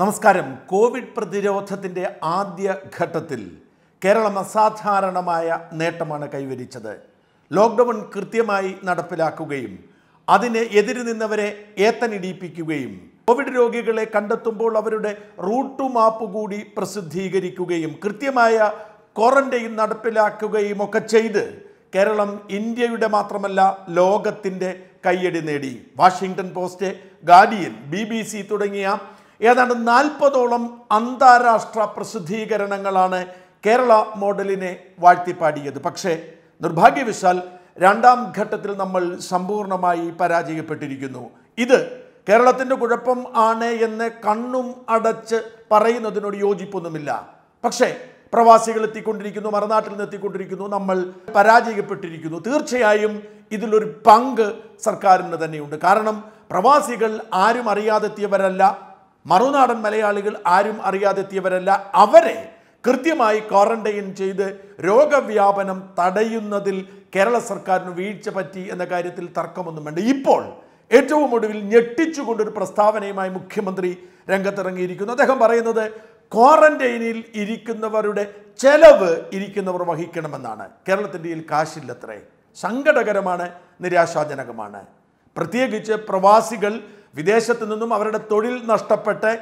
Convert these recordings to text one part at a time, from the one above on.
നമസ്കാരം കോവിഡ് പ്രതിരോധത്തിൻ്റെ ആദ്യ ഘട്ടത്തിൽ കേരളം അസാധാരണമായ നേട്ടമാണ് കൈവരിച്ചത് ലോക്ക്ഡൗൺ കൃത്യമായി നടപ്പിലാക്കുകയും അതിന് എതിര് നിന്നവരെ ഏത്തനിടിപ്പിക്കുകയും കോവിഡ് രോഗികളെ കണ്ടെത്തുമ്പോൾ അവരുടെ റൂട്ട് മാപ്പ് കൂടി പ്രസിദ്ധീകരിക്കുകയും കൃത്യമായ ക്വാറന്റൈൻ നടപ്പിലാക്കുകയും ഒക്കെ ചെയ്ത് കേരളം ഇന്ത്യയുടെ മാത്രമല്ല ലോകത്തിൻ്റെ കയ്യടി നേടി വാഷിങ്ടൺ പോസ്റ്റ് ഗാർഡിയൻ ബി തുടങ്ങിയ ഏതാണ്ട് നാൽപ്പതോളം അന്താരാഷ്ട്ര പ്രസിദ്ധീകരണങ്ങളാണ് കേരള മോഡലിനെ വാഴ്ത്തിപ്പാടിയത് പക്ഷേ നിർഭാഗ്യവശാൽ രണ്ടാം ഘട്ടത്തിൽ നമ്മൾ സമ്പൂർണ്ണമായി പരാജയപ്പെട്ടിരിക്കുന്നു ഇത് കേരളത്തിൻ്റെ കുഴപ്പം ആണ് എന്ന് കണ്ണും അടച്ച് പറയുന്നതിനോട് യോജിപ്പൊന്നുമില്ല പക്ഷേ പ്രവാസികൾ എത്തിക്കൊണ്ടിരിക്കുന്നു മറുനാട്ടിൽ നിന്ന് എത്തിക്കൊണ്ടിരിക്കുന്നു നമ്മൾ പരാജയപ്പെട്ടിരിക്കുന്നു തീർച്ചയായും ഇതിലൊരു പങ്ക് സർക്കാരിന് തന്നെയുണ്ട് കാരണം പ്രവാസികൾ ആരും അറിയാതെത്തിയവരല്ല മറുനാടൻ മലയാളികൾ ആരും അറിയാതെത്തിയവരല്ല അവരെ കൃത്യമായി ക്വാറന്റൈൻ ചെയ്ത് രോഗവ്യാപനം തടയുന്നതിൽ കേരള സർക്കാരിന് വീഴ്ച പറ്റി എന്ന കാര്യത്തിൽ തർക്കമൊന്നും വേണ്ട ഇപ്പോൾ ഏറ്റവും ഒടുവിൽ ഞെട്ടിച്ചുകൊണ്ടൊരു പ്രസ്താവനയുമായി മുഖ്യമന്ത്രി രംഗത്തിറങ്ങിയിരിക്കുന്നു അദ്ദേഹം പറയുന്നത് ക്വാറന്റൈനിൽ ഇരിക്കുന്നവരുടെ ചെലവ് ഇരിക്കുന്നവർ വഹിക്കണമെന്നാണ് കേരളത്തിൻ്റെ കാശില്ലത്രേ സങ്കടകരമാണ് നിരാശാജനകമാണ് പ്രത്യേകിച്ച് പ്രവാസികൾ വിദേശത്തു നിന്നും അവരുടെ തൊഴിൽ നഷ്ടപ്പെട്ട്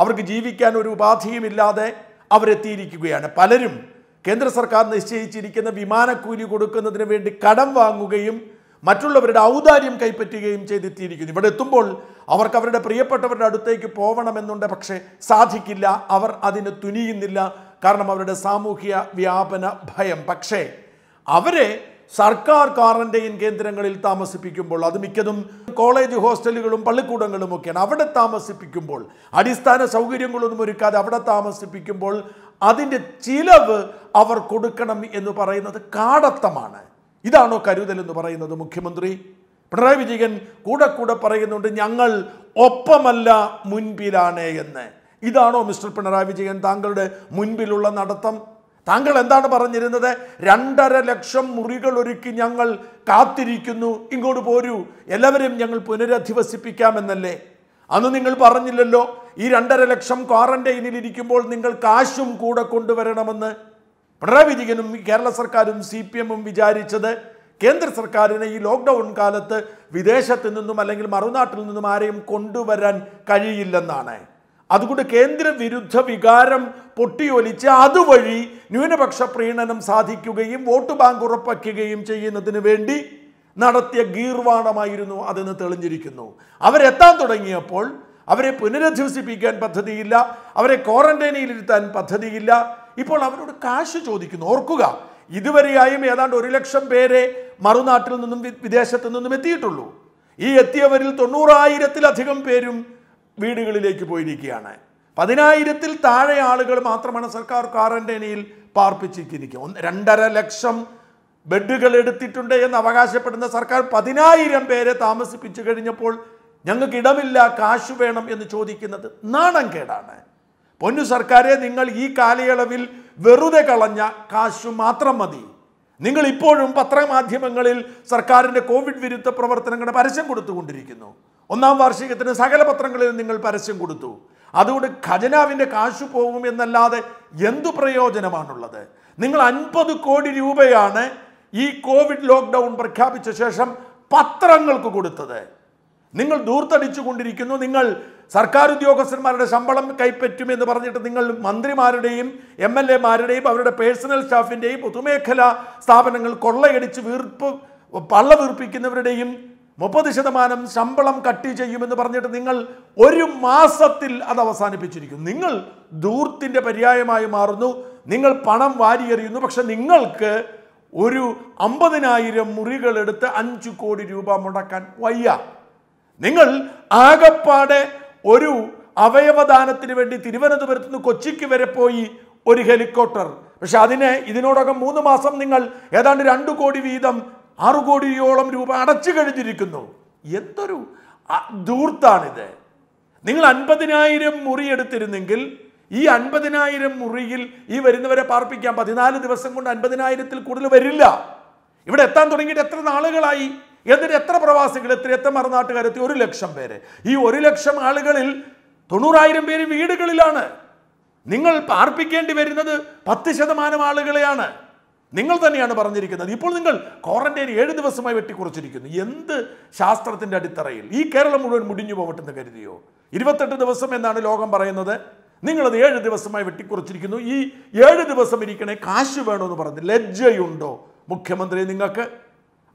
അവർക്ക് ജീവിക്കാൻ ഒരു ഉപാധിയുമില്ലാതെ അവരെത്തിയിരിക്കുകയാണ് പലരും കേന്ദ്ര സർക്കാർ നിശ്ചയിച്ചിരിക്കുന്ന വിമാനക്കൂലി കൊടുക്കുന്നതിന് വേണ്ടി കടം വാങ്ങുകയും മറ്റുള്ളവരുടെ ഔദാര്യം കൈപ്പറ്റുകയും ചെയ്തെത്തിയിരിക്കുന്നു ഇവിടെ എത്തുമ്പോൾ അവർക്ക് അവരുടെ പ്രിയപ്പെട്ടവരുടെ അടുത്തേക്ക് പോകണമെന്നുണ്ട് പക്ഷേ സാധിക്കില്ല അവർ അതിന് തുനിയുന്നില്ല കാരണം അവരുടെ സാമൂഹിക വ്യാപന ഭയം പക്ഷേ അവരെ സർക്കാർ ക്വാറന്റൈൻ കേന്ദ്രങ്ങളിൽ താമസിപ്പിക്കുമ്പോൾ അത് മിക്കതും കോളേജ് ഹോസ്റ്റലുകളും പള്ളിക്കൂടങ്ങളും ഒക്കെയാണ് അവിടെ താമസിപ്പിക്കുമ്പോൾ അടിസ്ഥാന സൗകര്യങ്ങളൊന്നും ഒരുക്കാതെ അവിടെ താമസിപ്പിക്കുമ്പോൾ അതിൻ്റെ ചിലവ് അവർ കൊടുക്കണം എന്ന് പറയുന്നത് കാടത്തമാണ് ഇതാണോ കരുതൽ എന്ന് പറയുന്നത് മുഖ്യമന്ത്രി പിണറായി വിജയൻ കൂടെ കൂടെ പറയുന്നുണ്ട് ഞങ്ങൾ ഒപ്പമല്ല മുൻപിലാണ് എന്ന് ഇതാണോ മിസ്റ്റർ പിണറായി വിജയൻ താങ്കളുടെ മുൻപിലുള്ള നടത്തം താങ്കൾ എന്താണ് പറഞ്ഞിരുന്നത് രണ്ടര ലക്ഷം മുറികൾ ഒരുക്കി ഞങ്ങൾ കാത്തിരിക്കുന്നു ഇങ്ങോട്ട് പോരൂ എല്ലാവരും ഞങ്ങൾ പുനരധിവസിപ്പിക്കാമെന്നല്ലേ അന്ന് നിങ്ങൾ പറഞ്ഞില്ലല്ലോ ഈ രണ്ടര ലക്ഷം ക്വാറന്റൈനിൽ ഇരിക്കുമ്പോൾ നിങ്ങൾ കാശും കൂടെ കൊണ്ടുവരണമെന്ന് പിണറായി വിജയനും കേരള സർക്കാരും സി പി എമ്മും വിചാരിച്ചത് കേന്ദ്ര സർക്കാരിന് ഈ ലോക്ക്ഡൗൺ കാലത്ത് വിദേശത്ത് നിന്നും അല്ലെങ്കിൽ മറുനാട്ടിൽ നിന്നും ആരെയും കൊണ്ടുവരാൻ കഴിയില്ലെന്നാണ് അതുകൊണ്ട് കേന്ദ്ര വിരുദ്ധ വികാരം പൊട്ടിയൊലിച്ച് അതുവഴി ന്യൂനപക്ഷ പ്രീണനം സാധിക്കുകയും വോട്ട് ബാങ്ക് ഉറപ്പിക്കുകയും ചെയ്യുന്നതിന് വേണ്ടി നടത്തിയ ഗീർവാണമായിരുന്നു അതെന്ന് തെളിഞ്ഞിരിക്കുന്നു അവരെത്താൻ തുടങ്ങിയപ്പോൾ അവരെ പുനരധിവസിപ്പിക്കാൻ പദ്ധതിയില്ല അവരെ ക്വാറന്റൈനിൽ പദ്ധതിയില്ല ഇപ്പോൾ അവരോട് കാശ് ചോദിക്കുന്നു ഓർക്കുക ഇതുവരെയായും ഏതാണ്ട് ഒരു ലക്ഷം പേരെ മറുനാട്ടിൽ നിന്നും വിദേശത്തു നിന്നും എത്തിയിട്ടുള്ളൂ ഈ എത്തിയവരിൽ തൊണ്ണൂറായിരത്തിലധികം പേരും വീടുകളിലേക്ക് പോയിരിക്കുകയാണ് പതിനായിരത്തിൽ താഴെ ആളുകൾ മാത്രമാണ് സർക്കാർ ക്വാറന്റൈനിൽ പാർപ്പിച്ചിരിക്കുന്നത് ഒന്ന് രണ്ടര ലക്ഷം ബെഡുകൾ എടുത്തിട്ടുണ്ട് എന്ന് അവകാശപ്പെടുന്ന സർക്കാർ പതിനായിരം പേരെ താമസിപ്പിച്ചു കഴിഞ്ഞപ്പോൾ ഞങ്ങൾക്ക് ഇടമില്ല കാശ് വേണം എന്ന് ചോദിക്കുന്നത് നാണം കേടാണ് പൊന്നു സർക്കാരെ നിങ്ങൾ ഈ കാലയളവിൽ വെറുതെ കളഞ്ഞ കാശ് മാത്രം മതി നിങ്ങൾ ഇപ്പോഴും പത്രമാധ്യമങ്ങളിൽ സർക്കാരിൻ്റെ കോവിഡ് വിരുദ്ധ പ്രവർത്തനങ്ങളുടെ പരസ്യം കൊടുത്തുകൊണ്ടിരിക്കുന്നു ഒന്നാം വാർഷികത്തിന് സകല പത്രങ്ങളിലും നിങ്ങൾ പരസ്യം കൊടുത്തു അതുകൊണ്ട് ഖജനാവിൻ്റെ കാശു പോകും എന്നല്ലാതെ എന്തു പ്രയോജനമാണുള്ളത് നിങ്ങൾ അൻപത് കോടി രൂപയാണ് ഈ കോവിഡ് ലോക്ക്ഡൗൺ പ്രഖ്യാപിച്ച ശേഷം പത്രങ്ങൾക്ക് കൊടുത്തത് നിങ്ങൾ ദൂർത്തടിച്ചു കൊണ്ടിരിക്കുന്നു നിങ്ങൾ സർക്കാർ ഉദ്യോഗസ്ഥന്മാരുടെ ശമ്പളം കൈപ്പറ്റും എന്ന് പറഞ്ഞിട്ട് നിങ്ങൾ മന്ത്രിമാരുടെയും എം എൽ എമാരുടെയും അവരുടെ പേഴ്സണൽ സ്റ്റാഫിൻ്റെയും പൊതുമേഖലാ സ്ഥാപനങ്ങൾ കൊള്ളയടിച്ച് വീർപ്പ് പള്ള വീർപ്പിക്കുന്നവരുടെയും മുപ്പത് ശതമാനം ശമ്പളം കട്ടി ചെയ്യുമെന്ന് പറഞ്ഞിട്ട് നിങ്ങൾ ഒരു മാസത്തിൽ അത് അവസാനിപ്പിച്ചിരിക്കും നിങ്ങൾ ദൂർത്തിൻ്റെ പര്യായമായി മാറുന്നു നിങ്ങൾ പണം വാരിയെറിയുന്നു പക്ഷെ നിങ്ങൾക്ക് ഒരു അമ്പതിനായിരം എടുത്ത് അഞ്ച് കോടി രൂപ മുടക്കാൻ വയ്യ നിങ്ങൾ ആകപ്പാടെ ഒരു അവയവദാനത്തിന് വേണ്ടി തിരുവനന്തപുരത്ത് നിന്ന് കൊച്ചിക്ക് വരെ പോയി ഒരു ഹെലികോപ്റ്റർ പക്ഷെ അതിനെ ഇതിനോടകം മൂന്ന് മാസം നിങ്ങൾ ഏതാണ്ട് രണ്ട് കോടി വീതം ആറു കോടിയോളം രൂപ അടച്ചു കഴിഞ്ഞിരിക്കുന്നു എന്തൊരു ദൂർത്താണിത് നിങ്ങൾ അൻപതിനായിരം മുറി എടുത്തിരുന്നെങ്കിൽ ഈ അൻപതിനായിരം മുറിയിൽ ഈ വരുന്നവരെ പാർപ്പിക്കാം പതിനാല് ദിവസം കൊണ്ട് അൻപതിനായിരത്തിൽ കൂടുതൽ വരില്ല ഇവിടെ എത്താൻ തുടങ്ങിയിട്ട് എത്ര നാളുകളായി എന്നിട്ട് എത്ര പ്രവാസികൾ എത്ര എത്ര മറുനാട്ടുകാരെത്തി ഒരു ലക്ഷം പേര് ഈ ഒരു ലക്ഷം ആളുകളിൽ തൊണ്ണൂറായിരം പേര് വീടുകളിലാണ് നിങ്ങൾ പാർപ്പിക്കേണ്ടി വരുന്നത് പത്ത് ശതമാനം ആളുകളെയാണ് നിങ്ങൾ തന്നെയാണ് പറഞ്ഞിരിക്കുന്നത് ഇപ്പോൾ നിങ്ങൾ ക്വാറന്റൈൻ ഏഴ് ദിവസമായി വെട്ടിക്കുറച്ചിരിക്കുന്നു എന്ത് ശാസ്ത്രത്തിൻ്റെ അടിത്തറയിൽ ഈ കേരളം മുഴുവൻ മുടിഞ്ഞു പോകട്ടെന്ന് കരുതിയോ ഇരുപത്തെട്ട് ദിവസം എന്നാണ് ലോകം പറയുന്നത് നിങ്ങളത് ഏഴ് ദിവസമായി വെട്ടിക്കുറച്ചിരിക്കുന്നു ഈ ഏഴ് ദിവസം ഇരിക്കണേ കാശ് എന്ന് പറഞ്ഞു ലജ്ജയുണ്ടോ മുഖ്യമന്ത്രി നിങ്ങൾക്ക്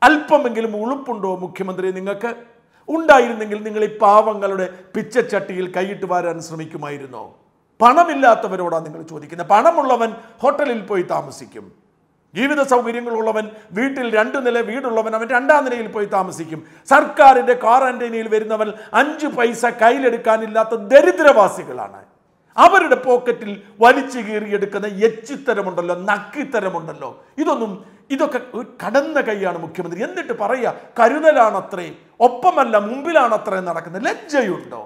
അല്പമെങ്കിലും ഉളുപ്പുണ്ടോ മുഖ്യമന്ത്രി നിങ്ങൾക്ക് ഉണ്ടായിരുന്നെങ്കിൽ നിങ്ങൾ ഈ പാവങ്ങളുടെ പിച്ചച്ചട്ടിയിൽ കൈയിട്ട് വാരാൻ ശ്രമിക്കുമായിരുന്നോ പണമില്ലാത്തവരോടാണ് നിങ്ങൾ ചോദിക്കുന്നത് പണമുള്ളവൻ ഹോട്ടലിൽ പോയി താമസിക്കും ജീവിത സൗകര്യങ്ങളുള്ളവൻ വീട്ടിൽ രണ്ട് നില വീടുള്ളവൻ അവൻ രണ്ടാം നിലയിൽ പോയി താമസിക്കും സർക്കാരിൻ്റെ ക്വാറന്റൈനിൽ വരുന്നവൻ അഞ്ച് പൈസ കയ്യിലെടുക്കാനില്ലാത്ത ദരിദ്രവാസികളാണ് അവരുടെ പോക്കറ്റിൽ വലിച്ചു കീറിയെടുക്കുന്ന എച്ചിത്തരമുണ്ടല്ലോ നക്കിത്തരമുണ്ടല്ലോ ഇതൊന്നും ഇതൊക്കെ കടന്ന കൈയാണ് മുഖ്യമന്ത്രി എന്നിട്ട് പറയുക കരുതലാണത്രേ ഒപ്പമല്ല മുമ്പിലാണത്രേ നടക്കുന്നത് ലജ്ജയുണ്ടോ